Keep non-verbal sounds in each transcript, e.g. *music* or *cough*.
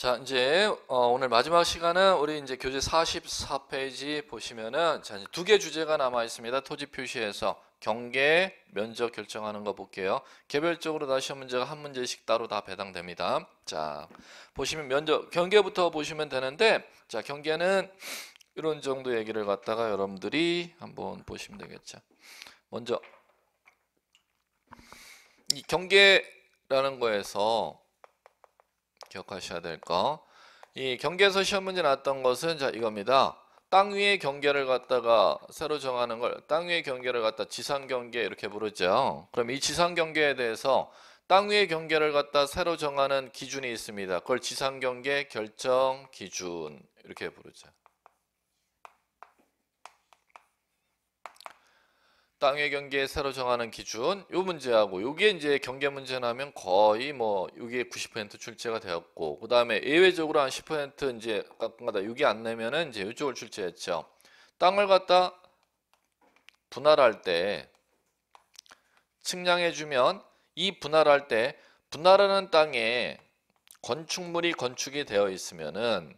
자, 이제 어, 오늘 마지막 시간은 우리 이제 교재 44페이지 보시면은 자, 두개 주제가 남아 있습니다. 토지 표시에서 경계, 면적 결정하는 거 볼게요. 개별적으로 다시 한 문제가 한 문제씩 따로 다 배당됩니다. 자, 보시면 면적 경계부터 보시면 되는데 자, 경계는 이런 정도 얘기를 갖다가 여러분들이 한번 보시면 되겠죠. 먼저 이 경계라는 거에서 기억하셔야 될 거. 이 경계에서 시험 문제 나던 것은 자 이겁니다. 땅 위의 경계를 갖다가 새로 정하는 걸 땅 위의 경계를 갖다 지상 경계 이렇게 부르죠. 그럼 이 지상 경계에 대해서 땅 위의 경계를 갖다 새로 정하는 기준이 있습니다. 그걸 지상 경계 결정 기준 이렇게 부르죠. 땅의 경계 에 새로 정하는 기준 요 문제하고 요게 이제 경계 문제라면 거의 뭐 요게 90% 출제가 되었고 그다음에 예외적으로 한 10% 이제 가끔가다 요게 안 내면은 이제 요쪽을 출제했죠. 땅을 갖다 분할할 때 측량해 주면 이 분할할 때 분할하는 땅에 건축물이 건축이 되어 있으면은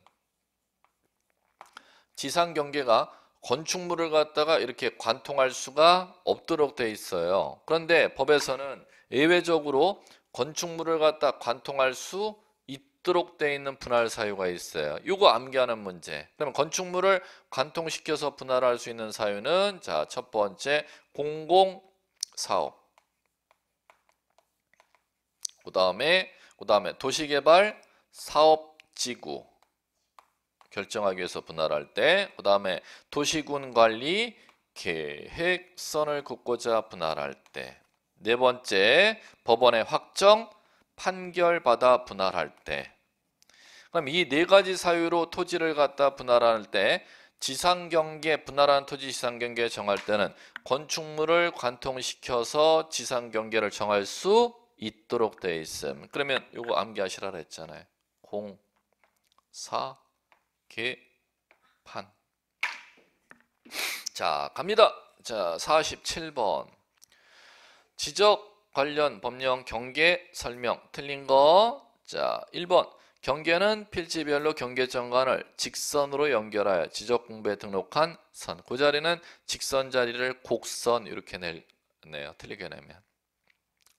지상 경계가 건축물을 갖다가 이렇게 관통할 수가 없도록 돼 있어요. 그런데 법에서는 예외적으로 건축물을 갖다 관통할 수 있도록 돼 있는 분할 사유가 있어요. 이거 암기하는 문제. 그러면 건축물을 관통시켜서 분할할 수 있는 사유는 자, 첫 번째 공공 사업. 그다음에 그다음에 도시개발 사업 지구. 결정하기 위해서 분할할 때, 그 다음에 도시군 관리 계획선을 긋고자 분할할 때, 네 번째 법원의 확정 판결받아 분할할 때. 그럼 이 네 가지 사유로 토지를 갖다 분할할 때 지상경계 분할한 토지 지상경계 정할 때는 건축물을 관통시켜서 지상경계를 정할 수 있도록 되어 있음. 그러면 이거 암기하시라 했잖아요. 0 4 개판 자 갑니다 자 47번 지적 관련 법령 경계 설명 틀린 거자 1번 경계는 필지별로 경계정관을 직선으로 연결하여 지적공부에 등록한 선. 그 자리는 직선 자리를 곡선 이렇게 낼, 네요. 틀리게 내면.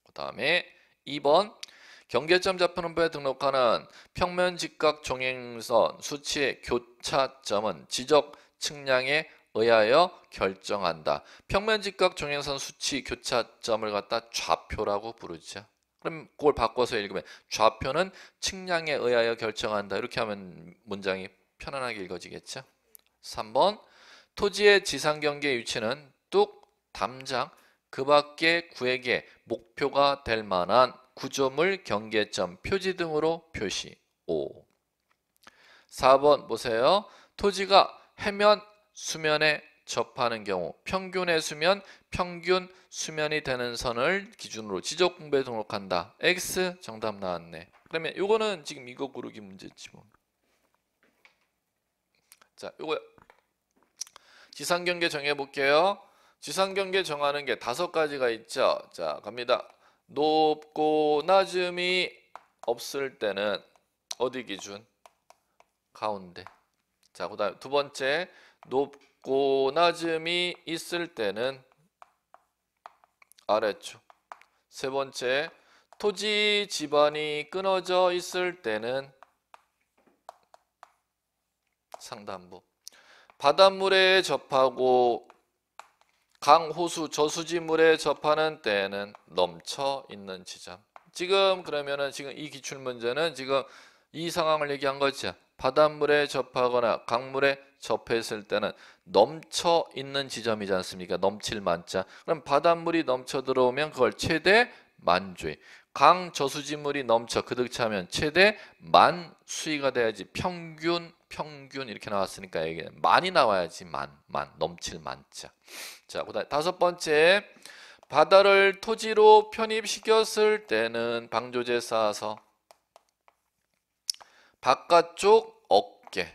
그 다음에 2번 경계점 좌표는부에 등록하는 평면 직각 종행선 수치의 교차점은 지적 측량에 의하여 결정한다. 평면 직각 종행선 수치 교차점을 갖다 좌표라고 부르죠. 그럼 그걸 바꿔서 읽으면 좌표는 측량에 의하여 결정한다. 이렇게 하면 문장이 편안하게 읽어지겠죠. 3번 토지의 지상 경계 위치는 뚝 담장 그 밖에 구획의 목표가 될 만한 구조물, 경계점, 표지 등으로 표시 5 4번 보세요. 토지가 해면, 수면에 접하는 경우 평균의 수면, 평균 수면이 되는 선을 기준으로 지적 공부 등록한다. X 정답 나왔네. 그러면 이거는 지금 이거 고르기 문제지 뭐. 자, 이거 지상 경계 정해 볼게요. 지상 경계 정하는 게 다섯 가지가 있죠. 자, 갑니다. 높고 낮음이 없을 때는 어디 기준? 가운데. 자, 그다음 두 번째 높고 낮음이 있을 때는 아래쪽. 세 번째 토지 지반이 끊어져 있을 때는 상단부. 바닷물에 접하고 강 호수 저수지 물에 접하는 때에는 넘쳐 있는 지점. 지금 그러면은 지금 이 기출 문제는 지금 이 상황을 얘기한 거죠. 바닷물에 접하거나 강물에 접했을 때는 넘쳐 있는 지점이지 않습니까? 넘칠 만자. 그럼 바닷물이 넘쳐 들어오면 그걸 최대 만주의. 강 저수지물이 넘쳐 그득 차면 최대 만수위가 돼야지 평균 평균 이렇게 나왔으니까 이게 많이 나와야지 만, 만, 넘칠 만자. 자, 그다음 다섯 번째 바다를 토지로 편입시켰을 때는 방조제 쌓아서 바깥쪽 어깨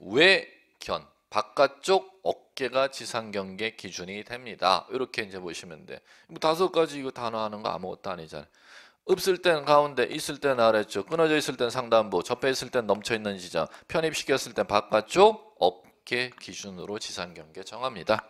외견 바깥쪽 어깨가 지상경계 기준이 됩니다. 이렇게 이제 보시면 돼. 뭐 다섯 가지 이거 단어하는 거 아무것도 아니잖아요. 없을 땐 가운데, 있을 땐 아래쪽, 끊어져 있을 땐 상단부, 접해 있을 땐 넘쳐 있는 지점, 편입시켰을 땐 바깥쪽 업계 기준으로 지상 경계 정합니다.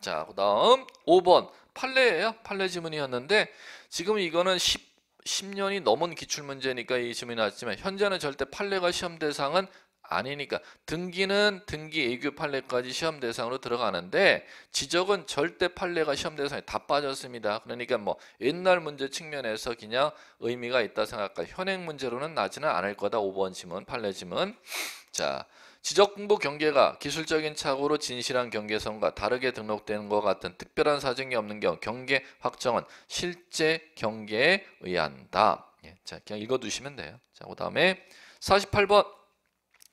자, 그다음 5번 판례예요. 판례 지문이었는데 지금 이거는 10 10년이 넘은 기출문제니까 이 질문이 나왔지만 현재는 절대 판례가 시험 대상은 아니니까 등기는 등기 애교 판례까지 시험 대상으로 들어가는데 지적은 절대 판례가 시험 대상에 다 빠졌습니다. 그러니까 뭐 옛날 문제 측면에서 그냥 의미가 있다 생각할 현행 문제로는 나지는 않을 거다. 5번 지문 판례 지문. 자, 지적 공부 경계가 기술적인 착오로 진실한 경계선과 다르게 등록되는 것 같은 특별한 사정이 없는 경우 경계 확정은 실제 경계에 의한다. 예, 자, 그냥 읽어 두시면 돼요. 자, 그다음에 48번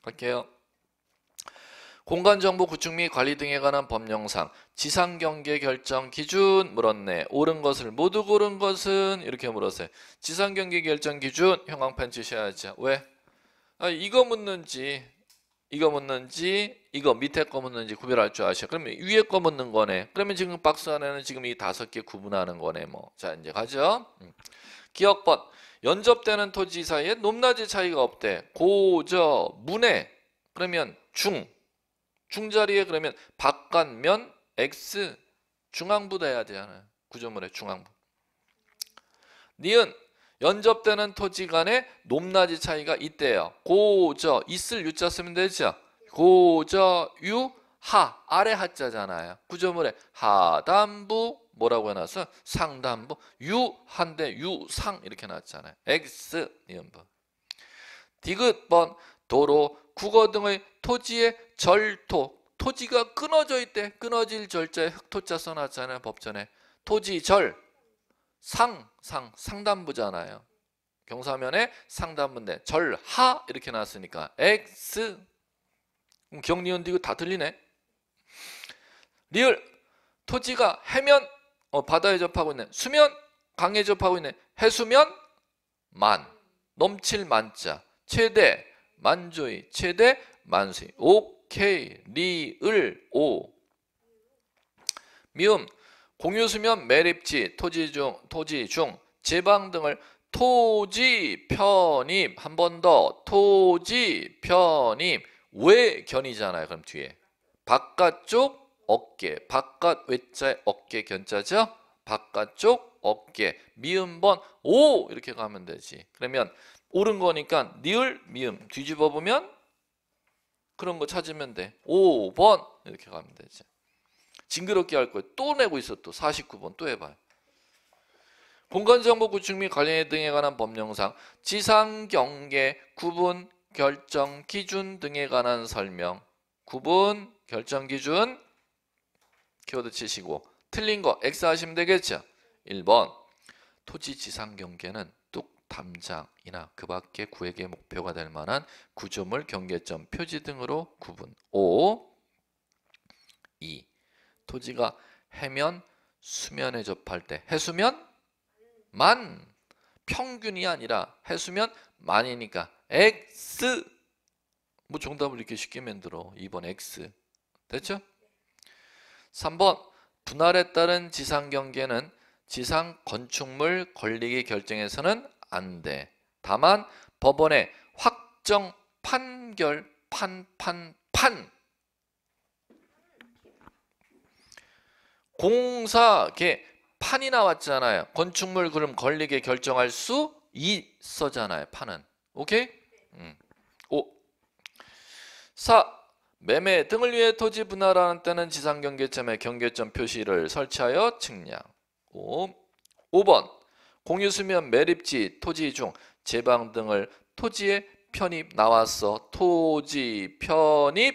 갈게요. 공간정보 구축 및 관리 등에 관한 법령상 지상경계 결정 기준 물었네. 옳은 것을 모두 고른 것은 이렇게 물었어요. 지상경계 결정 기준 형광펜 치셔야죠. 왜? 아, 이거 묻는지 이거 묻는지 이거 밑에 거 묻는지 구별할 줄 아셔. 그러면 위에 거 묻는 거네. 그러면 지금 박스 안에는 지금 이 다섯 개 구분하는 거네. 뭐. 자 이제 가죠. 음. 기억번 연접되는 토지 사이에 높낮이 차이가 없대. 고저 문에 그러면 중 중자리에 그러면 바깥면 x 중앙부도 야 되잖아요. 구조물의 중앙부. 니은 연접되는 토지 간의 높낮이 차이가 있대요. 고저 있을 유자 쓰면 되죠. 고저 유 하 아래 하자잖아요. 구조물의 하단부 뭐라고 해놨어? 상단부 유한대 유 상 이렇게 놨잖아요. X 이음부 디귿번 도로 국어 등의 토지의 절토 토지가 끊어져 있대 끊어질 절자에 흑토자 써놨잖아요 법전에 토지 절 상 상 상단부잖아요 경사면에 상단부인데 절 하 이렇게 나왔으니까 X 그럼 경리언디귿다 틀리네 리을 토지가 해면 어, 바다에 접하고 있는 수면 강에 접하고 있는 해수면 만 넘칠 만자 최대 만조의 최대 만수의 오케이 리을 오 미음 공유수면 매립지 토지 중 토지 중제방 등을 토지 편입 한 번 더 토지 편입 왜견이잖아요 그럼 뒤에 바깥쪽 어깨 바깥 외자에 어깨 견자죠 바깥쪽 어깨 미음 번 오 이렇게 가면 되지 그러면 옳은 거니까 니을 미음 뒤집어 보면 그런 거 찾으면 돼 5번 이렇게 가면 되지 징그럽게 할거예또 내고 있어 또 49번 또 해봐요 공간정보 구축 및 관련 등에 관한 법령상 지상 경계 구분 결정 기준 등에 관한 설명 구분 결정 기준 키워드 치시고 틀린 거 X 하시면 되겠죠. 1번 토지지상 경계는 뚝, 담장이나 그 밖의 구획의 목표가 될 만한 구조물, 경계점, 표지 등으로 구분 5 2. 토지가 해면, 수면에 접할 때 해수면 만 평균이 아니라 해수면 만이니까 X 뭐 정답을 이렇게 쉽게 만들어 2번 X 됐죠? 3번 분할에 따른 지상 경계는 지상 건축물 권리기 결정에서는 안 돼. 다만 법원의 확정 판결 판판 판 공사 게 판이 나왔잖아요. 건축물 그럼 권리게 결정할 수 있어잖아요. 판은 오케이. 음. 오. 4. 매매 등을 위해 토지 분할하는 때는 지상 경계점에 경계점 표시를 설치하여 측량. 5. 5번 공유 수면 매립지 토지 중 제방 등을 토지에 편입 나왔어. 토지 편입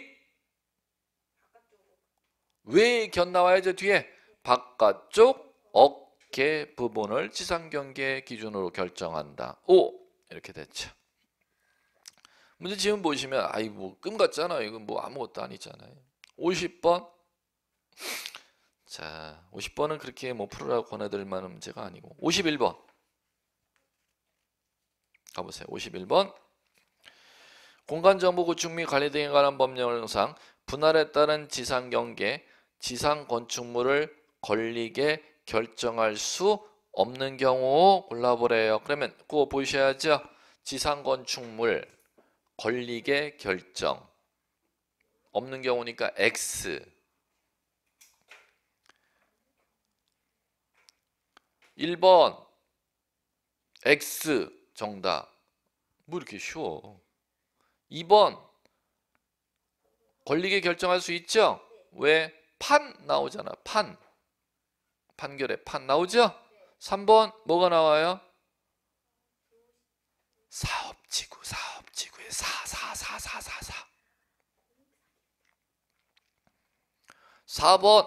왜견 나와야죠 뒤에 바깥쪽 어깨 부분을 지상 경계 기준으로 결정한다. 5 이렇게 됐죠. 문제 지금 보시면 아이 뭐 끔 같잖아요. 이건 뭐 아무것도 아니잖아요. 50번 자 50번은 그렇게 뭐 풀으라고 권해드릴 만한 문제가 아니고 51번 가보세요. 51번 공간정보 구축 및 관리 등에 관한 법령상 분할에 따른 지상 경계, 지상 건축물을 걸리게 결정할 수 없는 경우 골라보래요. 그러면 그거 보셔야죠. 지상 건축물 권리계 결정 없는 경우니까 X 1번 X 정답 뭐 이렇게 쉬워 2번 권리계 결정할 수 있죠 왜 판 나오잖아 판 판결에 판 나오죠 3번 뭐가 나와요 사업지구 사업지구 사, 사, 사, 사, 사, 사. 4번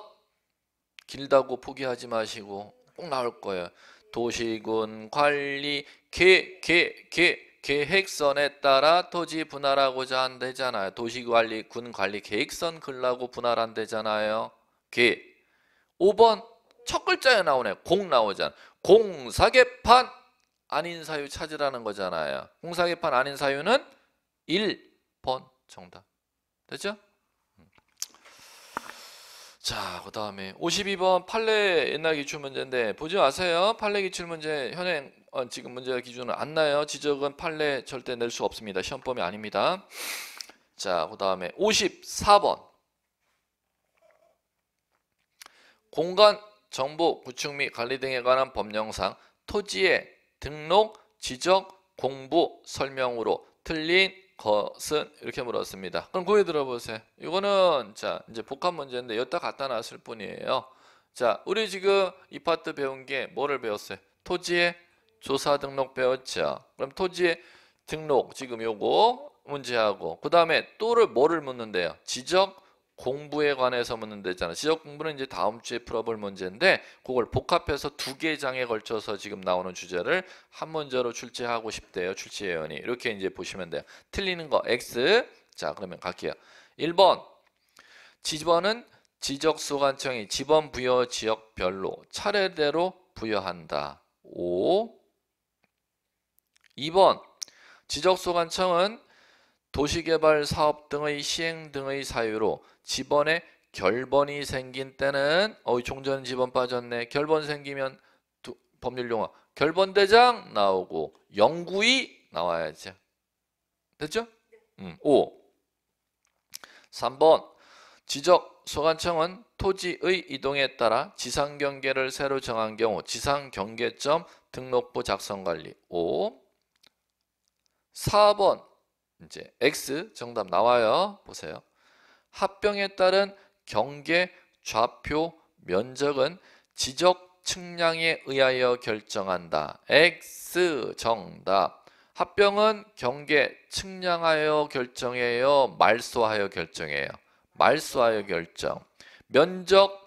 길다고 포기하지 마시고 꼭 나올 거예요. 도시군 관리 계, 계, 계, 계획선에 따라 토지 분할하고자 한대잖아요. 도시관리, 군관리 계획선 근라고 분할한대잖아요. 계. 5번 첫 글자에 나오네. 공 나오잖아. 공사계판 아닌 사유 찾으라는 거잖아요. 공사계판 아닌 사유는 1번 정답 됐죠? 음. 자, 그 다음에 52번 판례 옛날 기출문제인데 보지 마세요. 판례 기출문제 현행 어, 지금 문제 기준은 안 나요. 지적은 판례 절대 낼 수 없습니다. 시험범위 아닙니다. 자, 그 다음에 54번 공간 정보 구축 및 관리 등에 관한 법령상 토지의 등록, 지적, 공부, 설명으로 틀린 것은 이렇게 물었습니다. 그럼 구해 들어보세요. 이거는 자 이제 복합 문제인데 여다 갖다 놨을 뿐이에요. 자 우리 지금 이 파트 배운 게 뭐를 배웠어요? 토지의 조사 등록 배웠죠. 그럼 토지의 등록 지금 요거 문제하고 그 다음에 또를 뭐를 묻는데요? 지적 공부에 관해서 묻는 데잖아. 지적 공부는 이제 다음 주에 풀어볼 문제인데 그걸 복합해서 두 개 장에 걸쳐서 지금 나오는 주제를 한 문제로 출제하고 싶대요. 출제 예언이. 이렇게 이제 보시면 돼요. 틀리는 거 X. 자, 그러면 갈게요. 1번. 지번은 지적소관청이 지번 부여 지역별로 차례대로 부여한다. 5. 2번. 지적소관청은 도시개발 사업 등의 시행 등의 사유로 지번에 결번이 생긴 때는 어이 종전 지번 빠졌네. 결번 생기면 두, 법률 용어 결번대장 나오고 영구이 나와야죠. 됐죠? 네. 음, 5. 3번 지적 소관청은 토지의 이동에 따라 지상 경계를 새로 정한 경우 지상 경계점 등록부 작성 관리 5. 4번 이제 X 정답 나와요. 보세요. 합병에 따른 경계 좌표 면적은 지적 측량에 의하여 결정한다. X 정답. 합병은 경계 측량하여 결정해요. 말소하여 결정해요. 말소하여 결정. 면적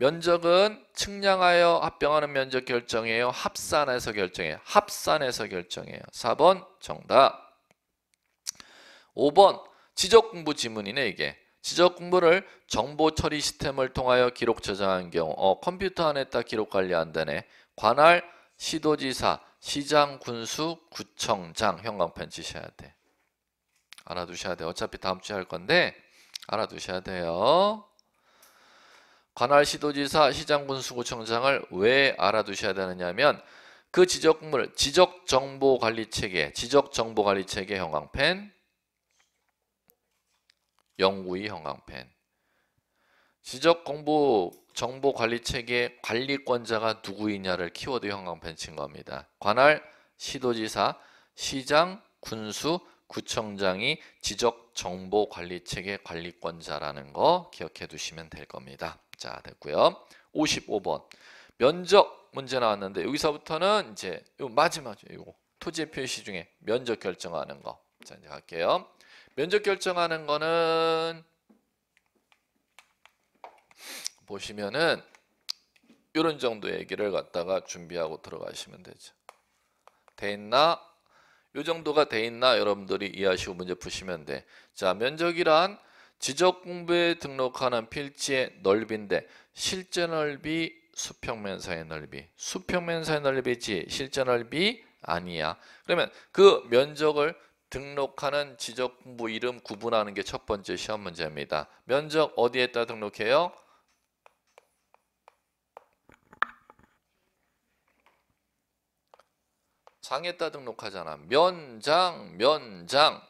면적은 측량하여 합병하는 면적 결정해요. 합산해서 결정해요. 합산해서 결정해요. 4번 정답. 5번 지적 공부 지문이네 이게. 지적 공부를 정보 처리 시스템을 통하여 기록 저장한 경우 어, 컴퓨터 안에딱 기록 관리한다네. 관할 시도지사 시장 군수 구청장 형광펜 치셔야 돼. 알아두셔야 돼. 어차피 다음 주에 할 건데 알아두셔야 돼요. 관할 시도지사 시장 군수 구청장을 왜 알아두셔야 되느냐면 그 지적 공부를 지적 정보 관리 체계, 지적 정보 관리 체계 형광펜 영구이 형광펜 지적 공부 정보 관리 체계 관리권자가 누구이냐를 키워드 형광펜 친 겁니다. 관할 시도지사 시장 군수 구청장이 지적 정보 관리 체계 관리권자라는 거 기억해 두시면 될 겁니다. 자, 됐고요. 55번. 면적 문제 나왔는데 여기서부터는 이제 요마지막 이거 토지의 표시 중에 면적 결정하는 거. 자, 이제 갈게요. 면적 결정하는 거는 보시면은 이런 정도 얘기를 갖다가 준비하고 들어가시면 되죠. 돼 있나? 이 정도가 돼 있나? 여러분들이 이해하시고 문제 푸시면 돼. 자, 면적이란 지적 공부에 등록하는 필지의 넓인데 실제 넓이 수평면사의 넓이 수평면사의 넓이지 실제 넓이 아니야. 그러면 그 면적을 등록하는 지적 공부 뭐 이름 구분하는 게 첫 번째 시험 문제입니다. 면적 어디에다 등록해요? 장에다 등록하잖아. 면장, 면장,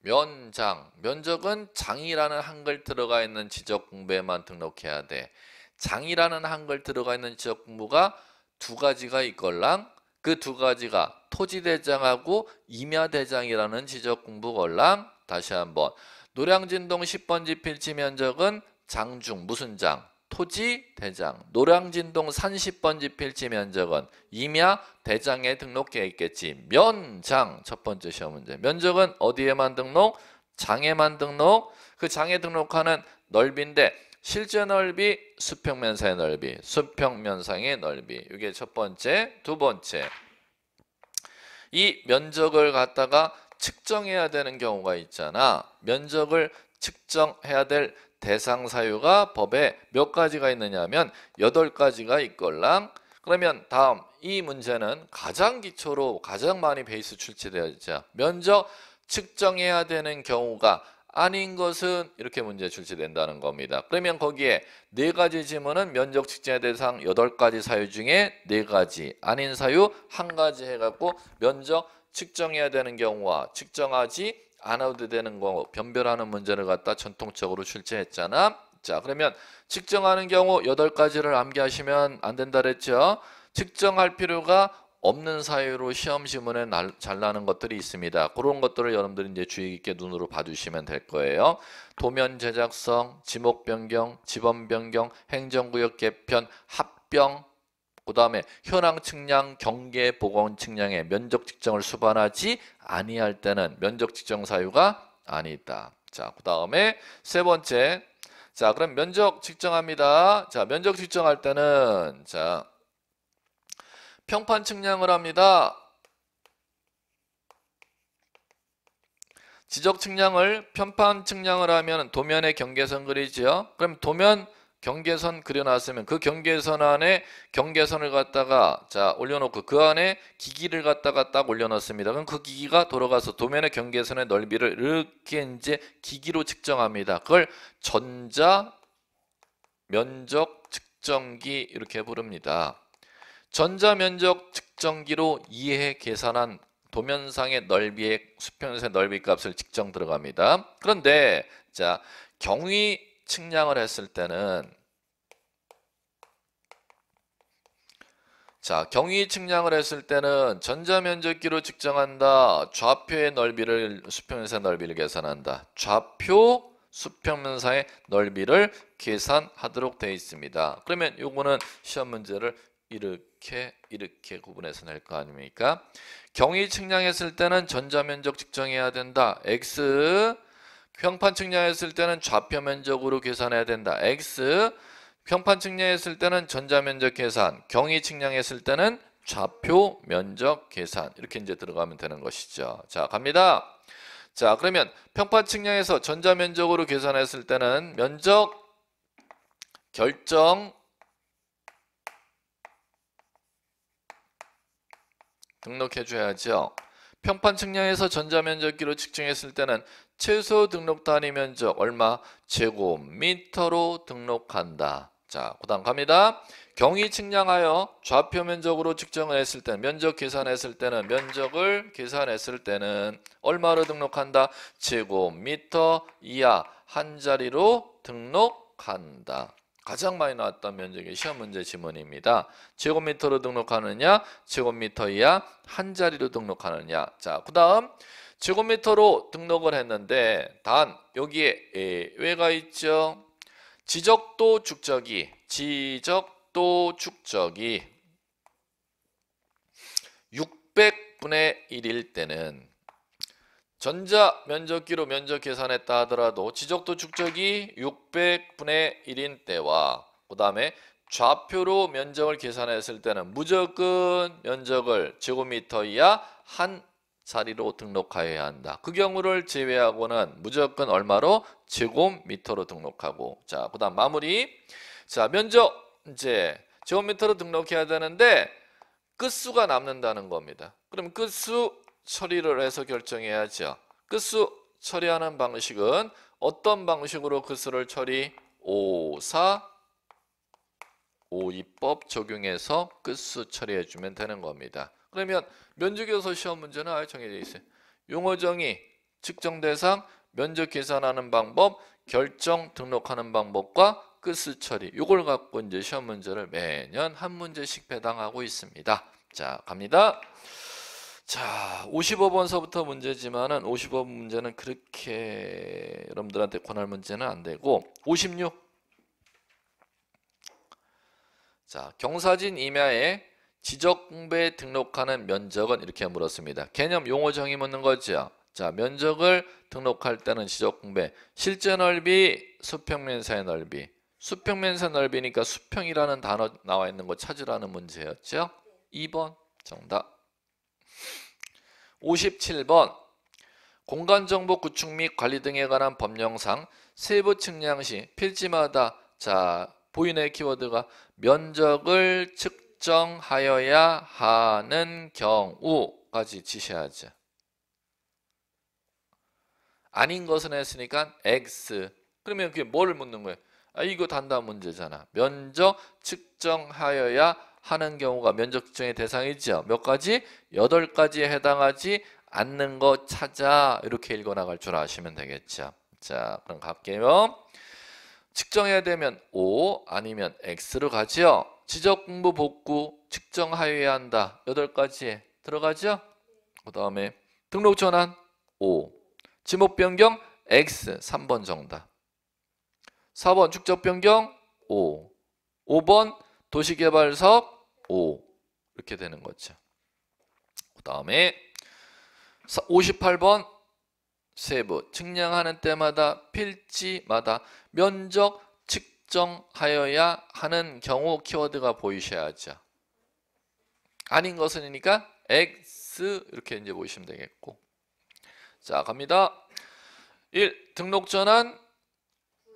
면장. 면적은 장이라는 한글 들어가 있는 지적 공부에만 등록해야 돼. 장이라는 한글 들어가 있는 지적 공부가 두 가지가 있걸랑 그두 가지가 토지대장하고 임야대장이라는 지적공부걸랑 다시 한번 노량진동 10번 지필지 면적은 장중 무슨 장 토지 대장 노량진동 산 10번 지필지 면적은 임야 대장에 등록해 있겠지 면장 첫 번째 시험 문제 면적은 어디에만 등록 장에만 등록 그 장에 등록하는 넓인데 실제 넓이, 수평면상의 넓이, 수평면상의 넓이. 이게 첫 번째, 두 번째. 이 면적을 갖다가 측정해야 되는 경우가 있잖아. 면적을 측정해야 될 대상 사유가 법에 몇 가지가 있느냐면 여덟 가지가 있걸랑. 그러면 다음 이 문제는 가장 기초로 가장 많이 베이스 출제되어 있죠. 면적 측정해야 되는 경우가 아닌 것은 이렇게 문제 출제된다는 겁니다. 그러면 거기에 네 가지 지문은 면적 측정의 대상 여덟 가지 사유 중에 네 가지 아닌 사유 한 가지 해갖고 면적 측정해야 되는 경우와 측정하지 않아도 되는 거 변별하는 문제를 갖다 전통적으로 출제했잖아. 자 그러면 측정하는 경우 여덟 가지를 암기하시면 안 된다 그랬죠. 측정할 필요가 없는 사유로 시험 지문에 날, 잘 나는 것들이 있습니다. 그런 것들을 여러분들이 이제 주의 깊게 눈으로 봐주시면 될 거예요. 도면 제작성, 지목 변경, 지번 변경, 행정구역 개편, 합병, 그 다음에 현황 측량, 경계 보건 측량에 면적 측정을 수반하지 아니할 때는 면적 측정 사유가 아니다. 자, 그 다음에 세 번째. 자, 그럼 면적 측정합니다. 자, 면적 측정할 때는 자, 평판 측량을 합니다. 지적 측량을 평판 측량을 하면 도면의 경계선 그리지요. 그럼 도면 경계선 그려놨으면 그 경계선 안에 경계선을 갖다가 자 올려놓고 그 안에 기기를 갖다가 딱 올려놨습니다. 그럼 그 기기가 돌아가서 도면의 경계선의 넓이를 이렇게 이제 기기로 측정합니다. 그걸 전자 면적 측정기 이렇게 부릅니다. 전자면적 측정기로 이해 계산한 도면상의 넓이의 수평선의 넓이 값을 측정 들어갑니다. 그런데 자 경위 측량을 했을 때는 자 경위 측량을 했을 때는 전자면적기로 측정한다. 좌표의 넓이를 수평면상 넓이를 계산한다. 좌표 수평면상의 넓이를 계산하도록 되어 있습니다. 그러면 요거는 시험 문제를 이렇게 이렇게 구분해서 낼 거 아닙니까? 경위 측량했을 때는 전자면적 측정해야 된다. x 평판 측량했을 때는 좌표 면적으로 계산해야 된다. x 평판 측량했을 때는 전자면적 계산, 경위 측량했을 때는 좌표 면적 계산 이렇게 이제 들어가면 되는 것이죠. 자 갑니다. 자 그러면 평판 측량에서 전자면적으로 계산했을 때는 면적 결정 등록해 줘야죠. 평판 측량에서 전자면적기로 측정했을 때는 최소 등록 단위 면적 얼마? 제곱미터로 등록한다. 자, 그 다음 갑니다. 경위 측량하여 좌표 면적으로 측정을 했을 때 면적 계산했을 때는 면적을 계산했을 때는 얼마로 등록한다? 제곱미터 이하 한 자리로 등록한다. 가장 많이 나왔던 면적이 시험 문제 지문입니다. 제곱미터로 등록하느냐, 제곱미터 이하 한 자리로 등록하느냐. 자, 그다음 제곱미터로 등록을 했는데 단 여기에 예, 왜가 있죠? 지적도 축적이 지적도 축적이 600분의 1일 때는 전자 면적기로 면적 계산했다 하더라도 지적도 축적이 600분의 1인 때와 그 다음에 좌표로 면적을 계산했을 때는 무조건 면적을 제곱미터 이하 한 자리로 등록하여야 한다. 그 경우를 제외하고는 무조건 얼마로 제곱미터로 등록하고 자 그다음 마무리 자 면적 이제 제곱미터로 등록해야 되는데 끝수가 남는다는 겁니다. 그럼 끝수 처리를 해서 결정해야죠. 끝수 처리하는 방식은 어떤 방식으로 끝수를 처리? 5, 4, 5, 2법 적용해서 끝수 처리해주면 되는 겁니다. 그러면 면접교서 시험 문제는 아예 정해져 있어요. 용어 정의, 측정 대상, 면적 계산하는 방법, 결정 등록하는 방법과 끝수 처리 이걸 갖고 이제 시험 문제를 매년 한 문제씩 배당하고 있습니다. 자 갑니다. 자, 55번서부터 문제지만은 55번 문제는 그렇게 여러분들한테 권할 문제는 안 되고 56. 자, 경사진 임야에 지적공부에 등록하는 면적은 이렇게 물었습니다. 개념 용어 정의 묻는 거죠. 자, 면적을 등록할 때는 지적공배 실제 넓이, 수평면사의 넓이. 수평면사 넓이니까 수평이라는 단어 나와 있는 거 찾으라는 문제였죠. 2번 정답. 57번 공간정보 구축 및 관리 등에 관한 법령상 세부 측량 시 필지마다 자 보인의 키워드가 면적을 측정하여야 하는 경우까지 지시하죠. 아닌 것은 했으니까 x 그러면 그게 뭐를 묻는 거예요? 아 이거 단답 문제잖아. 면적 측정하여야 하는 경우가 면적 측정의 대상이죠. 몇 가지? 여덟 가지에 해당하지 않는 것 찾아 이렇게 읽어나갈 줄 아시면 되겠죠. 자 그럼 갈게요. 측정해야 되면 O 아니면 X로 가지요. 지적 공부 복구 측정하여야 한다. 여덟 가지에 들어가죠. 그 다음에 등록 전환 O 지목 변경 X 3번 정답 4번 축적 변경 O 5번 도시개발 사5 이렇게 되는 거죠. 그 다음에 58번 세부 측량하는 때마다 필지마다 면적 측정하여야 하는 경우 키워드가 보이셔야죠. 아닌 것은 이니까 그러니까 x 이렇게 이제 보시면 되겠고 자 갑니다 1. 등록 전환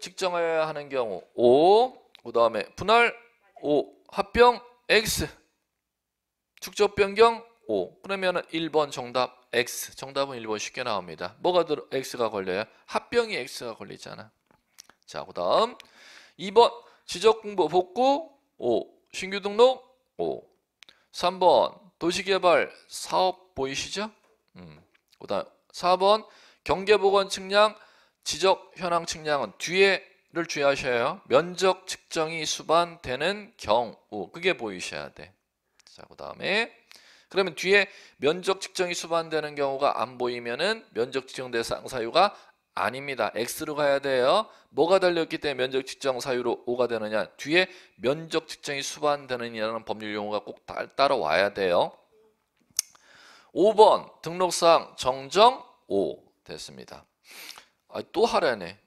측정하여야 하는 경우 5. 그 다음에 분할 5. 합병 X 축적 변경 5 그러면 1번 정답 X 정답은 1번 쉽게 나옵니다 뭐가 들어 X가 걸려요? 합병이 X가 걸리잖아 자 그 다음 2번 지적 공부 복구 5 신규 등록 5 3번 도시개발 사업 보이시죠? 음. 그 다음 4번 경계보건 측량 지적 현황 측량은 뒤에 를 주의하셔야 해요. 면적 측정이 수반되는 경우 그게 보이셔야 돼. 자, 그 다음에 그러면 뒤에 면적 측정이 수반되는 경우가 안 보이면은 면적 측정 대상 사유가 아닙니다. X로 가야 돼요. 뭐가 달렸기 때문에 면적 측정 사유로 O가 되느냐. 뒤에 면적 측정이 수반되느냐는 법률 용어가 꼭 따라와야 돼요. 5번 등록사 정정 O 됐습니다. 아, 또 하라네.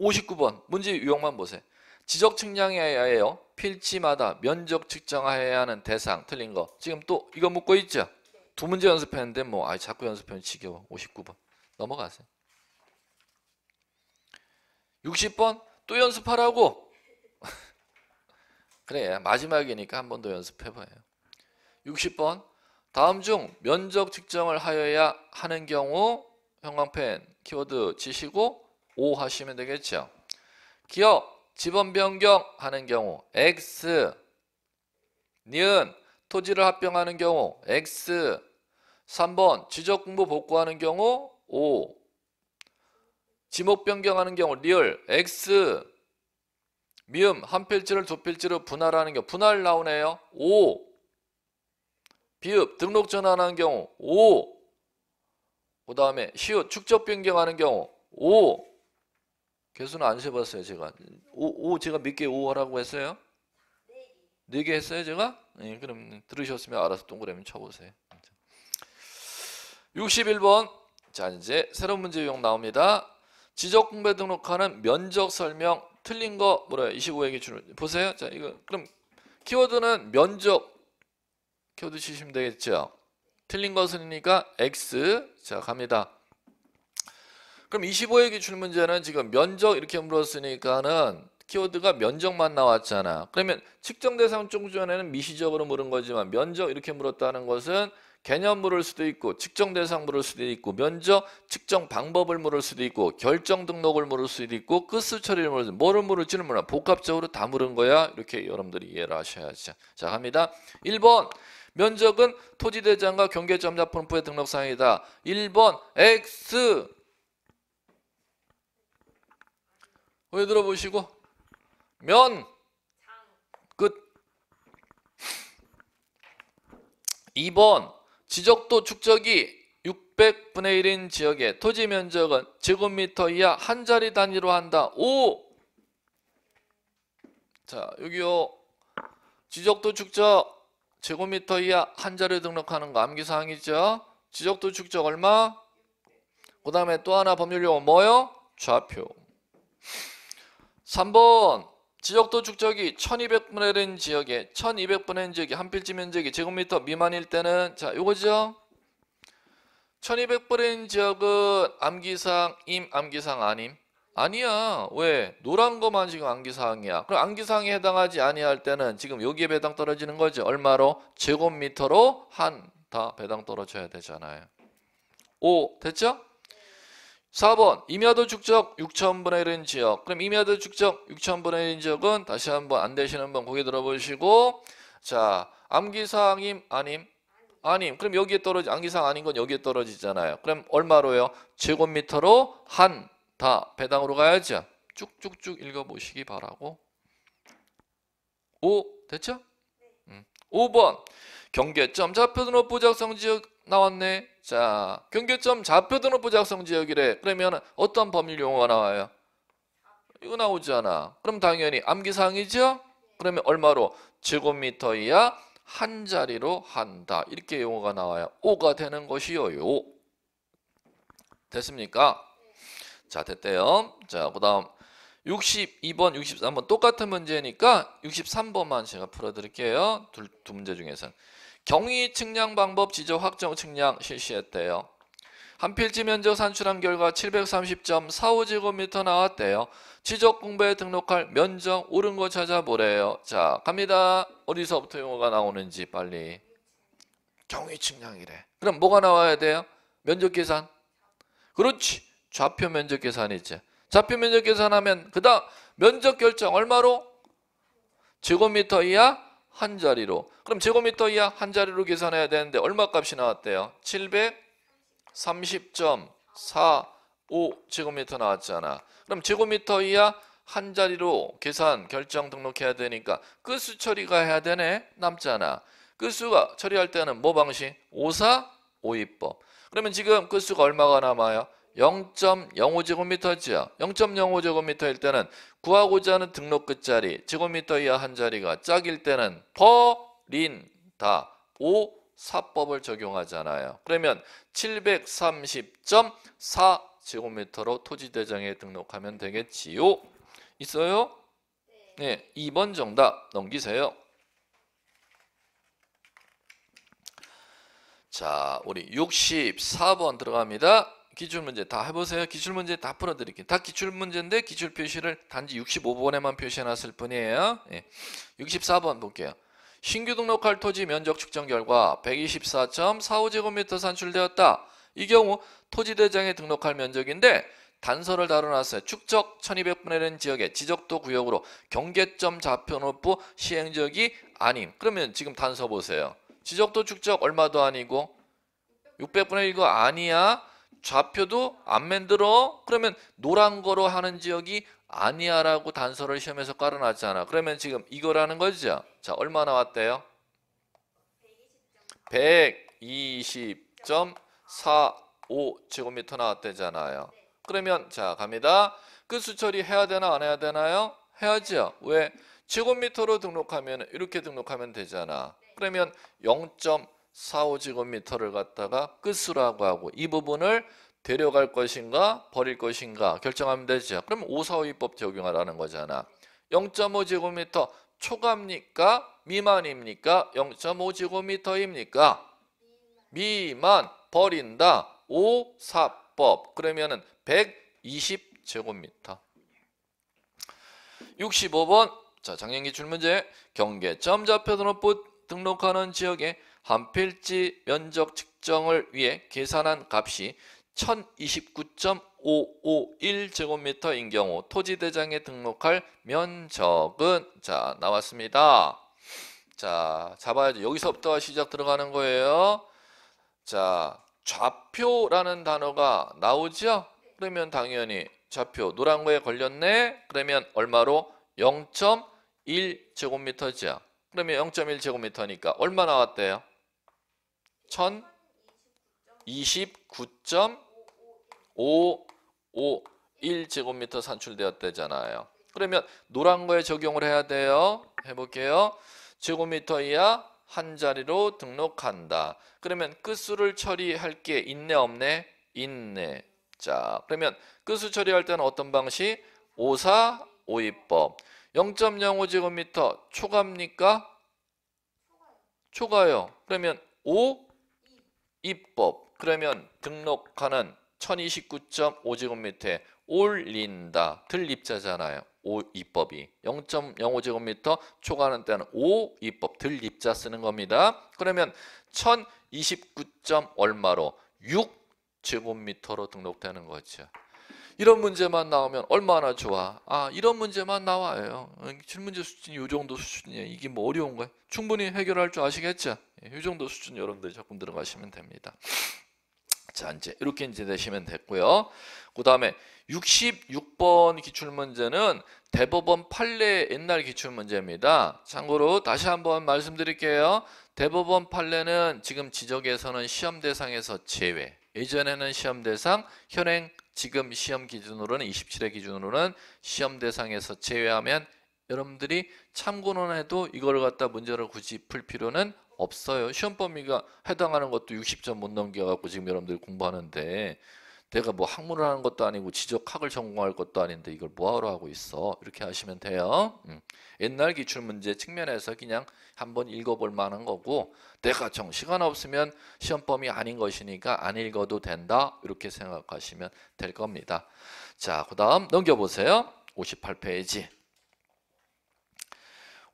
59번 문제 유형만 보세요. 지적 측량해야해요 필지마다 면적 측정해야 하는 대상 틀린 거. 지금 또 이거 묻고 있죠. 두 문제 연습했는데 뭐 아이 자꾸 연습하면 지겨워. 59번 넘어가세요. 60번 또 연습하라고. *laughs* 그래 마지막이니까 한 번 더 연습해봐요. 60번 다음 중 면적 측정을 하여야 하는 경우 형광펜 키워드 치시고 5 하시면 되겠죠. 기업 지번 변경하는 경우 X 니은 토지를 합병하는 경우 X 3번 지적 공부 복구하는 경우 5 지목 변경하는 경우 리을 X 미음 한 필지를 두필지를 분할하는 경우 분할 나오네요. 5 비읍 등록 전환하는 경우 5그 다음에 시옷 축적 변경하는 경우 5 개수는 안 세봤어요 제가. 5, 5 제가 몇개5 하라고 했어요? 네개 네 했어요 제가? 네, 그럼 들으셨으면 알아서 동그라미 쳐보세요. 61번 자 이제 새로운 문제 유 나옵니다. 지적 공배 등록하는 면적 설명 틀린 거 뭐라요? 25의 기준을 보세요. 자 이거 그럼 키워드는 면적 키워드 치시면 되겠죠. 틀린 것은니까 x 자 갑니다. 그럼 25의 기출문제는 지금 면적 이렇게 물었으니까는 키워드가 면적만 나왔잖아. 그러면 측정 대상 중전에는 미시적으로 물은 거지만 면적 이렇게 물었다는 것은 개념 물을 수도 있고 측정 대상 물을 수도 있고 면적 측정 방법을 물을 수도 있고 결정 등록을 물을 수도 있고 끝수 처리를 물을 수도 있고 뭐를 물을지는 몰라 복합적으로 다 물은 거야 이렇게 여러분들이 이해를 하셔야죠 자 갑니다 1번 면적은 토지대장과 경계점자 펌프의 등록사항이다 1번 X 거기 들어보시고 면 끝. 2번 지적도 축적이 600분의 1인 지역의 토지 면적은 제곱미터 이하 한 자리 단위로 한다. 5. 자, 여기요. 지적도 축적 제곱미터 이하 한 자리 등록하는 거 암기 사항이죠. 지적도 축적 얼마? 그다음에 또 하나 법률용어 뭐요? 좌표. 3번 지역도 축적이 1200분의 1인 지역에 1200분의 1 지역이 한 필지 면적이 제곱미터 미만일 때는 자이거죠 1200분의 1 지역은 암기상임암기상 아님 아니야 왜 노란 것만 지금 암기사항이야 그럼 암기사항에 해당하지 아니할 때는 지금 여기에 배당 떨어지는 거지 얼마로 제곱미터로 한 다 배당 떨어져야 되잖아요 5 됐죠 4번 임야도 축적 6천분의 1인 지역 그럼 임야도 축적 6천분의 1인 지역은 다시 한번 안 되시는 분 고개 들어보시고 자 암기사항임 아님 아님 그럼 여기에 떨어지 암기사항 아닌 건 여기에 떨어지잖아요 그럼 얼마로요 제곱미터로 한 다 배당으로 가야죠 쭉쭉쭉 읽어보시기 바라고 5 됐죠? 5번 음. 경계점 좌표등록 부작성 지역 나왔네 자, 경계점 좌표 등록부 작성 지역이래. 그러면 어떤 법률 용어가 나와요? 이거 나오잖아. 그럼 당연히 암기사항이죠? 그러면 얼마로? 제곱미터 이하 한 자리로 한다. 이렇게 용어가 나와요. 5가 되는 것이요요. 됐습니까? 자, 됐대요. 자, 그 다음 62번, 63번 똑같은 문제니까 63번만 제가 풀어드릴게요. 두, 두 문제 중에서는. 경위 측량 방법 지적 확정 측량 실시했대요. 한 필지 면적 산출한 결과 730.45제곱미터 나왔대요. 지적 공부에 등록할 면적 옳은 거 찾아보래요. 자, 갑니다. 어디서부터 용어가 나오는지 빨리. 경위 측량이래. 그럼 뭐가 나와야 돼요? 면적 계산. 그렇지. 좌표 면적 계산이지. 좌표 면적 계산하면 그다음 면적 결정 얼마로? 제곱미터 이하 한 자리로. 그럼 제곱미터 이하 한 자리로 계산해야 되는데 얼마 값이 나왔대요? 730.45 제곱미터 나왔잖아. 그럼 제곱미터 이하 한 자리로 계산 결정 등록해야 되니까 끝수 처리가 해야 되네. 남잖아. 끝수가 처리할 때는 뭐 방식? 5 4 5 2법 그러면 지금 끝수가 얼마가 남아요? 0.05제곱미터지요. 0.05제곱미터일 때는 구하고자 하는 등록 끝자리, 제곱미터 이하 한 자리가 짝일 때는 버린다. 5 사법을 적용하잖아요. 그러면 730.4 제곱미터로 토지대장에 등록하면 되겠지요. 있어요? 네, 2번 정답 넘기세요. 자, 우리 64번 들어갑니다. 기출 문제 다 해보세요. 기출 문제 다 풀어드릴게요. 다 기출 문제인데 기출 표시를 단지 65번에만 표시해놨을 뿐이에요. 예. 64번 볼게요. 신규 등록할 토지 면적 측정 결과 124.45제곱미터 산출되었다. 이 경우 토지대장에 등록할 면적인데 단서를 다뤄놨어요. 축적 1200분의 1 지역의 지적도 구역으로 경계점 좌표높부 시행적이 아님. 그러면 지금 단서 보세요. 지적도 축적 얼마도 아니고 600분의 1거 아니야. 좌표도 안 만들어? 그러면 노란 거로 하는 지역이 아니야라고 단서를 시험에서 깔아놨잖아. 그러면 지금 이거라는 거죠. 자, 얼마 나왔대요? 120.45제곱미터 나왔대잖아요. 그러면 자, 갑니다. 끝수 그 처리해야 되나 안 해야 되나요? 해야죠. 왜? 제곱미터로 등록하면 이렇게 등록하면 되잖아. 그러면 0. 4,5제곱미터를 갖다가 끝수라고 하고 이 부분을 데려갈 것인가 버릴 것인가 결정하면 되죠. 그럼 5,4,5이법 적용하라는 거잖아. 0.5제곱미터 초과입니까? 미만입니까? 0.5제곱미터입니까? 미만 버린다. 5,4법 그러면은 120제곱미터 65번 자 작년기 출문제 경계점 좌표 등록부 등록하는 지역에 한 필지 면적 측정을 위해 계산한 값이 1029.551제곱미터인 경우 토지대장에 등록할 면적은 자 나왔습니다. 자 잡아야죠. 여기서부터 시작 들어가는 거예요. 자 좌표라는 단어가 나오죠? 그러면 당연히 좌표 노란 거에 걸렸네. 그러면 얼마로 0.1제곱미터죠. 그러면 0.1제곱미터니까 얼마 나왔대요? 1029.551제곱미터 산출되었대잖아요. 그러면 노란 거에 적용을 해야 돼요. 해볼게요. 제곱미터 이하 한 자리로 등록한다. 그러면 끝수를 처리할 게 있네 없네? 있네. 자, 그러면 끝수 처리할 때는 어떤 방식? 5452법. 0.05제곱미터 초과입니까? 초과요. 그러면 5 입법 그러면 등록하는 1029.5제곱미터에 올린다 들립자잖아요. 5 입법이 0.05제곱미터 초과하는 때는 5 입법 들립자 쓰는 겁니다. 그러면 1029. 얼마로 6제곱미터로 등록되는 거죠. 이런 문제만 나오면 얼마나 좋아. 아, 이런 문제만 나와요. 질문제 수준이 이 정도 수준이에요. 이게 뭐 어려운 거야 충분히 해결할 줄 아시겠죠? 이 예, 정도 수준 여러분들 이 조금 들어가시면 됩니다. 자, 이제 이렇게 이제 되시면 됐고요. 그 다음에 66번 기출문제는 대법원 판례 옛날 기출문제입니다. 참고로 다시 한번 말씀드릴게요. 대법원 판례는 지금 지적에서는 시험 대상에서 제외. 예전에는 시험 대상, 현행 지금 시험 기준으로는 27회 기준으로는 시험 대상에서 제외하면 여러분들이 참고는 해도 이걸 갖다 문제를 굳이 풀 필요는 없어요. 시험 범위가 해당하는 것도 60점 못 넘겨갖고 지금 여러분들 이 공부하는데 내가 뭐 학문을 하는 것도 아니고 지적학을 전공할 것도 아닌데 이걸 뭐하러 하고 있어? 이렇게 하시면 돼요. 음. 옛날 기출문제 측면에서 그냥 한번 읽어볼 만한 거고 내가 정 시간 없으면 시험범위 아닌 것이니까 안 읽어도 된다 이렇게 생각하시면 될 겁니다. 자, 그 다음 넘겨보세요. 58페이지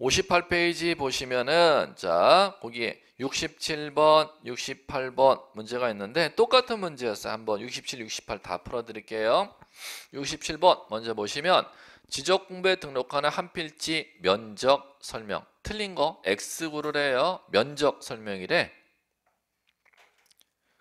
58페이지 보시면은 자 거기에 67번 68번 문제가 있는데 똑같은 문제였어요 한번 67 68 다 풀어 드릴게요 67번 먼저 보시면 지적공부에 등록하는 한 필지 면적 설명 틀린 거 x 그를해요 면적 설명이래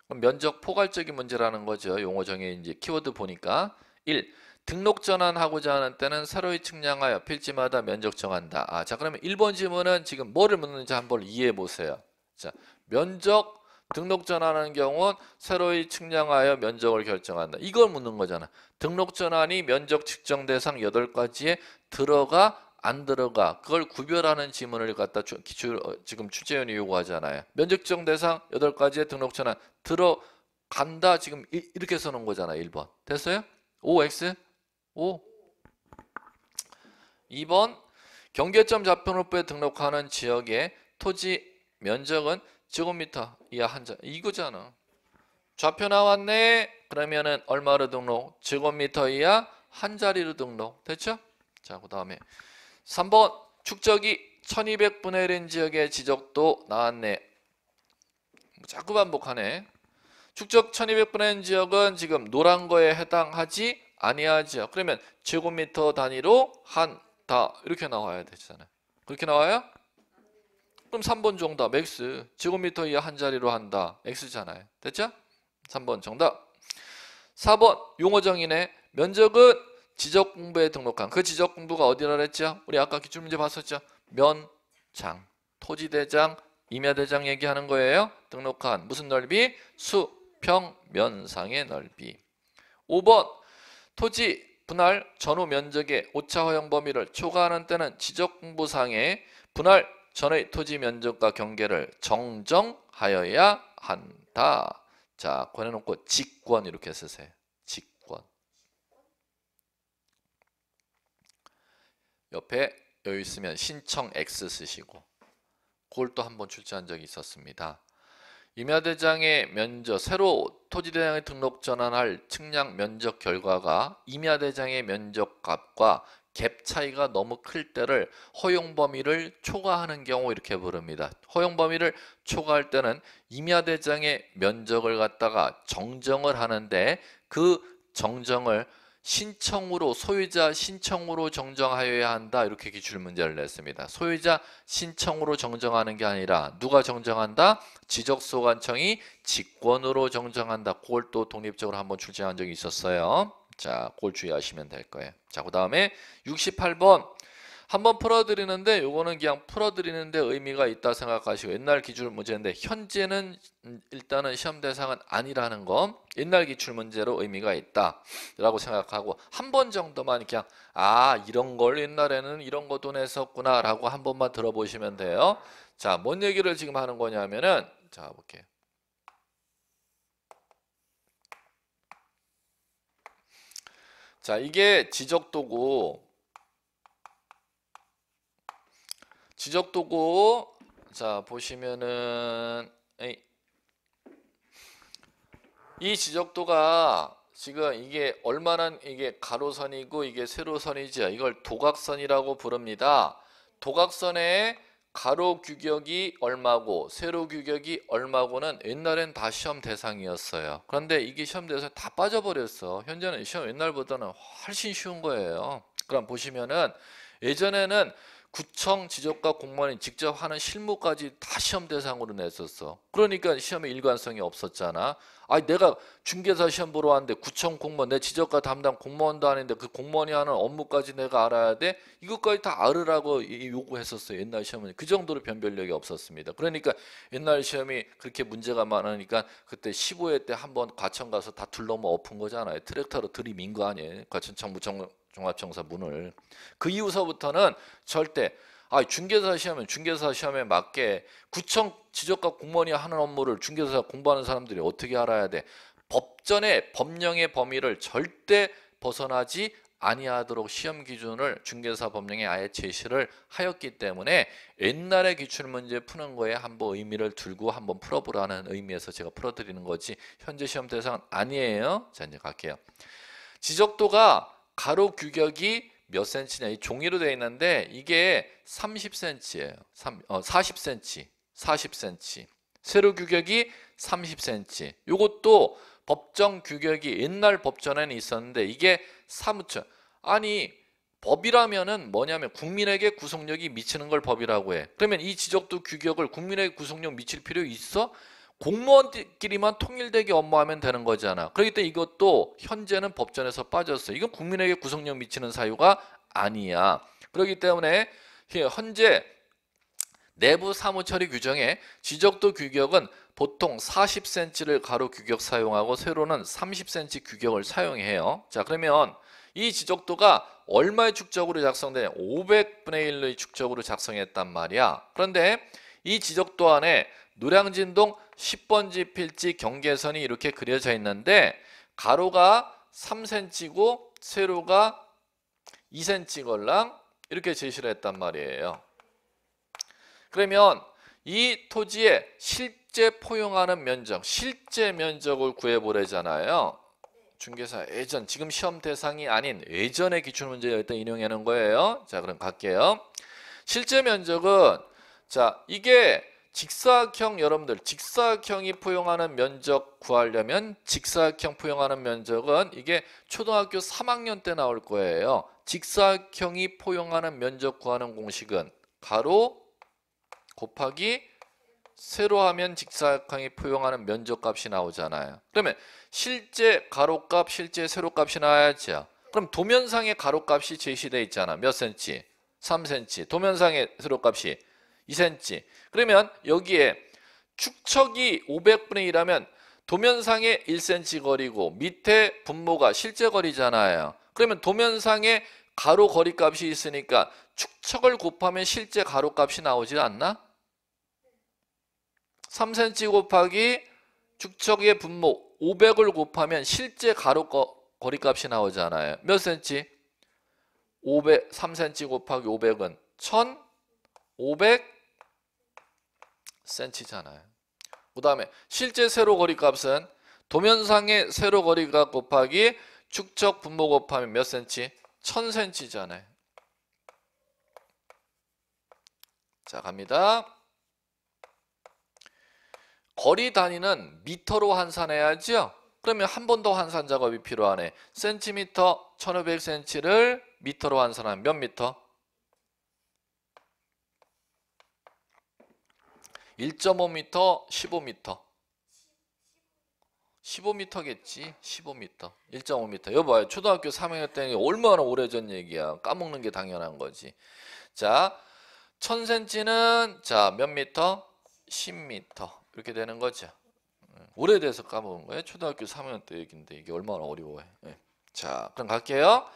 그럼 면적 포괄적인 문제라는 거죠 용어 정의 이제 키워드 보니까 1 등록 전환하고자 하는 때는 새로이 측량하여 필지마다 면적 정한다. 아, 자 그러면 1번 질문은 지금 뭐를 묻는지 한번 이해해 보세요. 자 면적 등록 전환하는 경우는 새로이 측량하여 면적을 결정한다. 이걸 묻는 거잖아. 등록 전환이 면적 측정 대상 8가지에 들어가 안 들어가 그걸 구별하는 지문을 갖다 주, 기출 어, 지금 출제위원이 요구하잖아요. 면적 측정 대상 8가지에 등록 전환 들어간다 지금 이, 렇게 써놓은 거잖아 1번. 됐어요? o x 5. 2번 경계점 좌표로에 등록하는 지역의 토지 면적은 제곱미터 이하 한자 이거잖아. 좌표 나왔네. 그러면은 얼마로 등록? 제곱미터 이하 한 자리로 등록. 됐죠? 자, 그다음에 3번 축적이 1200분의 1인 지역의 지적도 나왔네. 자꾸 반복하네. 축적 1200분의 1 지역은 지금 노란 거에 해당하지 아니하지요. 그러면 제곱미터 단위로 한 다 이렇게 나와야 되잖아요. 그렇게 나와요? 그럼 3번 정답 x 제곱미터 이하 한 자리로 한다 x잖아요. 됐죠? 3번 정답. 4번 용어정의네 면적은 지적 공부에 등록한 그 지적 공부가 어디라 그랬죠? 우리 아까 기출 문제 봤었죠? 면장 토지대장 임야대장 얘기하는 거예요. 등록한 무슨 넓이? 수평면상의 넓이. 5번 토지 분할 전후 면적의 오차 허용 범위를 초과하는 때는 지적공부상에 분할 전의 토지 면적과 경계를 정정하여야 한다. 자, 권해놓고 직권 이렇게 쓰세요. 직권. 옆에 여유 있으면 신청 X 쓰시고 그걸 또한번 출제한 적이 있었습니다. 임야대장의 면적, 새로 토지대장에 등록 전환할 측량 면적 결과가 임야대장의 면적값과 갭 차이가 너무 클 때를 허용 범위를 초과하는 경우 이렇게 부릅니다. 허용 범위를 초과할 때는 임야대장의 면적을 갖다가 정정을 하는데 그 정정을 신청으로 소유자 신청으로 정정하여야 한다 이렇게 기출 문제를 냈습니다. 소유자 신청으로 정정하는 게 아니라 누가 정정한다? 지적소관청이 직권으로 정정한다. 그걸 또 독립적으로 한번 출제한 적이 있었어요. 자, 그걸 주의하시면 될 거예요. 자, 그 다음에 68번 한번 풀어드리는데 요거는 그냥 풀어드리는데 의미가 있다 생각하시고 옛날 기출 문제인데 현재는 일단은 시험 대상은 아니라는 건 옛날 기출 문제로 의미가 있다라고 생각하고 한 번 정도만 그냥 아 이런 걸 옛날에는 이런 거돈 했었구나라고 한 번만 들어보시면 돼요. 자, 뭔 얘기를 지금 하는 거냐면은 자, 볼게요. 자, 이게 지적도고 지적도구 자 보시면은 에이. 이 지적도가 지금 이게 얼마나 이게 가로선이고 이게 세로선이죠 이걸 도각선이라고 부릅니다 도각선의 가로 규격이 얼마고 세로 규격이 얼마고는 옛날엔 다 시험 대상이었어요 그런데 이게 시험 대상다 빠져버렸어 현재는 시험 옛날보다는 훨씬 쉬운 거예요 그럼 보시면은 예전에는 구청 지적과 공무원이 직접 하는 실무까지 다 시험 대상으로 냈었어. 그러니까 시험의 일관성이 없었잖아. 아, 내가 중개사 시험 보러 왔는데 구청 공무원, 내 지적과 담당 공무원도 아닌데 그 공무원이 하는 업무까지 내가 알아야 돼. 이것까지 다 알으라고 요구했었어 옛날 시험은 그 정도로 변별력이 없었습니다. 그러니까 옛날 시험이 그렇게 문제가 많으니까 그때 15회 때 한번 과천 가서 다 둘러머 엎은 거잖아요. 트랙터로 들이민 거 아니에요. 과천청 무청 종합청사 문을 그 이후서부터는 절대 아 중개사 시험에 중개사 시험에 맞게 구청 지적과 공무원이 하는 업무를 중개사 공부하는 사람들이 어떻게 알아야 돼 법전의 법령의 범위를 절대 벗어나지 아니하도록 시험 기준을 중개사 법령에 아예 제시를 하였기 때문에 옛날에 기출문제 푸는 거에 한번 의미를 들고 한번 풀어보라는 의미에서 제가 풀어드리는 거지 현재 시험 대상은 아니에요. 자 이제 갈게요. 지적도가 가로 규격이 몇 센치냐 이 종이로 되어 있는데 이게 30cm예요. 3, 어, 40cm, 40cm. 세로 규격이 30cm. 이것도 법정 규격이 옛날 법전에는 있었는데 이게 사무처 아니 법이라면은 뭐냐면 국민에게 구속력이 미치는 걸 법이라고 해. 그러면 이 지적도 규격을 국민에게 구속력 미칠 필요 있어? 공무원끼리만 통일되게 업무하면 되는 거잖아. 그렇기 때문에 이것도 현재는 법전에서 빠졌어. 이건 국민에게 구성력 미치는 사유가 아니야. 그렇기 때문에 예, 현재 내부 사무처리 규정에 지적도 규격은 보통 40cm를 가로 규격 사용하고 세로는 30cm 규격을 사용해요. 자 그러면 이 지적도가 얼마의 축적으로 작성되냐? 500분의 1의 축적으로 작성했단 말이야. 그런데 이 지적도 안에 노량진동 10번지 필지 경계선이 이렇게 그려져 있는데 가로가 3cm고 세로가 2cm 걸랑 이렇게 제시를 했단 말이에요. 그러면 이 토지에 실제 포용하는 면적, 실제 면적을 구해보래잖아요. 중개사 예전, 지금 시험 대상이 아닌 예전의 기출문제 를 일단 인용하는 거예요. 자, 그럼 갈게요. 실제 면적은 자 이게 직사각형 여러분들 직사각형이 포용하는 면적 구하려면 직사각형 포용하는 면적은 이게 초등학교 3학년 때 나올 거예요. 직사각형이 포용하는 면적 구하는 공식은 가로 곱하기 세로 하면 직사각형이 포용하는 면적값이 나오잖아요. 그러면 실제 가로값, 실제 세로값이 나와야죠. 그럼 도면상의 가로값이 제시돼 있잖아. 몇 센치? 3cm. 도면상의 세로값이 2cm. 그러면 여기에 축척이 500분의 1하면 도면상의 1cm 거리고 밑에 분모가 실제 거리잖아요. 그러면 도면상의 가로 거리 값이 있으니까 축척을 곱하면 실제 가로 값이 나오지 않나? 3cm 곱하기 축척의 분모 500을 곱하면 실제 가로 거, 거리 값이 나오잖아요. 몇 cm? 500, 3cm 곱하기 500은 1500 센치잖아요. 그 다음에 실제 세로 거리 값은 도면상의 세로 거리가 곱하기 축적 분모 곱하면 몇 센치? 1000cm잖아요. 자 갑니다. 거리 단위는 미터로 환산해야죠. 그러면 한 번 더 환산 작업이 필요하네. 센티미터 1500cm를 미터로 환산하면 몇 미터? 1.5m, 15m. 15m겠지? 15m. 1.5m. 여봐요. 초등학교 3학년 때 얼마나 오래전 얘기야. 까먹는 게 당연한 거지. 자, 1000cm는 자, 몇 m? 10m. 이렇게 되는 거죠. 음, 오래돼서 까먹은 거예요. 초등학교 3학년 때얘긴데 이게 얼마나 어려워요. 네. 예. 자, 그럼 갈게요.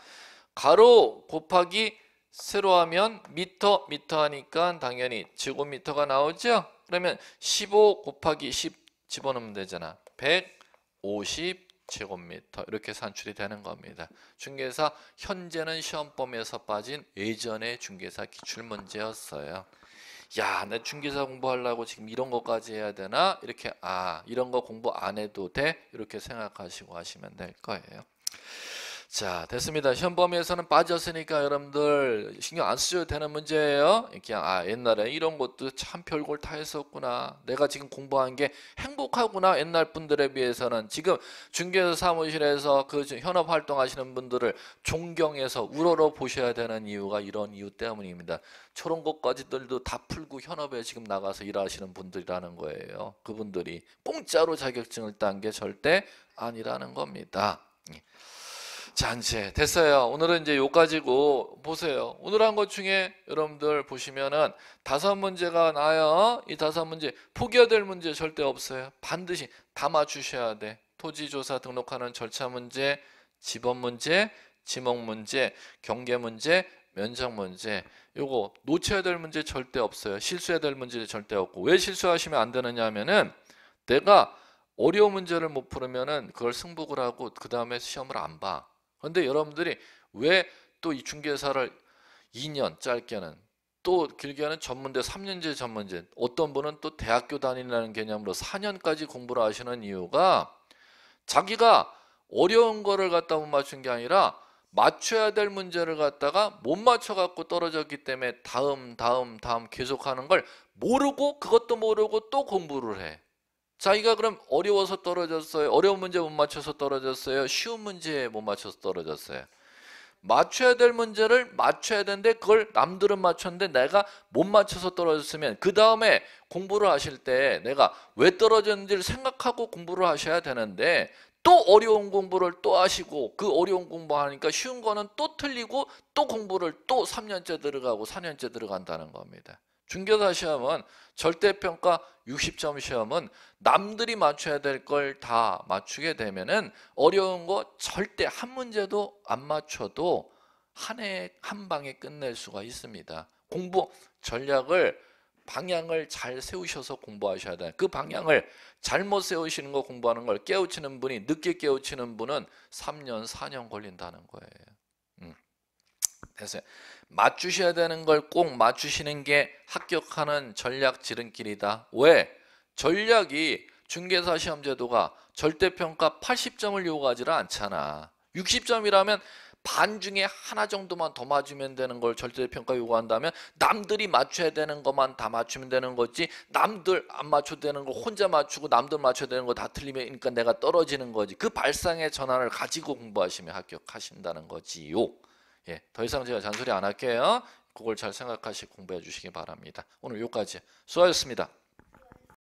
가로 곱하기 세로 하면 미터 미터 하니까 당연히 제곱미터가 나오죠. 그러면 15 곱하기 10 집어넣으면 되잖아. 150 제곱미터 이렇게 산출이 되는 겁니다. 중개사 현재는 시험 범위에서 빠진 예전의 중개사 기출문제였어요. 야, 내 중개사 공부하려고 지금 이런 것까지 해야 되나? 이렇게 아, 이런 거 공부 안 해도 돼? 이렇게 생각하시고 하시면 될 거예요. 자, 됐습니다. 현범위에서는 빠졌으니까 여러분들 신경 안 쓰셔도 되는 문제예요. 그냥 아, 옛날에 이런 것도 참 별걸 다 했었구나. 내가 지금 공부한 게 행복하구나. 옛날 분들에 비해서는 지금 중개사 사무실에서 그 현업 활동하시는 분들을 존경해서 우러러 보셔야 되는 이유가 이런 이유 때문입니다. 저런 것까지들도 다 풀고 현업에 지금 나가서 일하시는 분들이라는 거예요. 그분들이 공짜로 자격증을 딴 게 절대 아니라는 겁니다. 예. 잔치. 됐어요. 오늘은 이제 요 가지고 보세요. 오늘 한 것 중에 여러분들 보시면은 다섯 문제가 나요. 이 다섯 문제 포기해야 될 문제 절대 없어요. 반드시 다 맞추셔야 돼. 토지조사 등록하는 절차 문제, 지번 문제, 지목 문제, 경계 문제, 면적 문제. 요거 놓쳐야 될 문제 절대 없어요. 실수해야 될 문제 절대 없고. 왜 실수하시면 안 되느냐 하면은 내가 어려운 문제를 못 풀으면은 그걸 승복을 하고 그 다음에 시험을 안 봐. 근데 여러분들이 왜 또 이 중개사를 2년 짧게는 또 길게 하는 전문대 3년제 전문제 어떤 분은 또 대학교 다니라는 개념으로 4년까지 공부를 하시는 이유가 자기가 어려운 거를 갖다 못 맞춘 게 아니라 맞춰야 될 문제를 갖다가 못 맞춰 갖고 떨어졌기 때문에 다음 다음 다음 계속 하는 걸 모르고 그것도 모르고 또 공부를 해. 자기가 그럼 어려워서 떨어졌어요? 어려운 문제 못 맞춰서 떨어졌어요? 쉬운 문제못 맞춰서 떨어졌어요? 맞춰야 될 문제를 맞춰야 되는데 그걸 남들은 맞췄는데 내가 못 맞춰서 떨어졌으면 그 다음에 공부를 하실 때 내가 왜 떨어졌는지를 생각하고 공부를 하셔야 되는데 또 어려운 공부를 또 하시고 그 어려운 공부하니까 쉬운 거는 또 틀리고 또 공부를 또 3년째 들어가고 4년째 들어간다는 겁니다. 중교사 시험은 절대평가 60점 시험은 남들이 맞춰야 될 걸 다 맞추게 되면은 어려운 거 절대 한 문제도 안 맞춰도 한 해에 한 방에 끝낼 수가 있습니다. 공부 전략을 방향을 잘 세우셔서 공부하셔야 돼요. 그 방향을 잘못 세우시는 거 공부하는 걸 깨우치는 분이 늦게 깨우치는 분은 3년 4년 걸린다는 거예요. 음. 됐어요. 맞추셔야 되는 걸 꼭 맞추시는 게 합격하는 전략 지름길이다. 왜? 전략이 중개사 시험 제도가 절대평가 80점을 요구하지를 않잖아. 60점이라면 반 중에 하나 정도만 더 맞으면 되는 걸 절대평가 요구한다면 남들이 맞춰야 되는 것만 다 맞추면 되는 거지 남들 안 맞춰도 되는 거 혼자 맞추고 남들 맞춰야 되는 거 다 틀리면 그러니까 내가 떨어지는 거지 그 발상의 전환을 가지고 공부하시면 합격하신다는 거지요. 예, 더 이상 제가 잔소리 안 할게요. 그걸 잘 생각하시 고 공부해 주시기 바랍니다. 오늘 여기까지 수고하셨습니다.